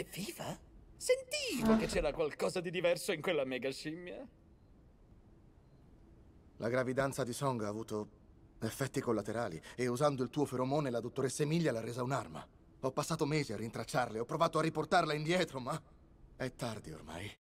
Evviva? Sentivo che ah. c'era qualcosa di diverso in quella mega scimmia. La gravidanza di Song ha avuto effetti collaterali e usando il tuo feromone la dottoressa Emilia l'ha resa un'arma. Ho passato mesi a rintracciarle, ho provato a riportarla indietro, ma è tardi ormai.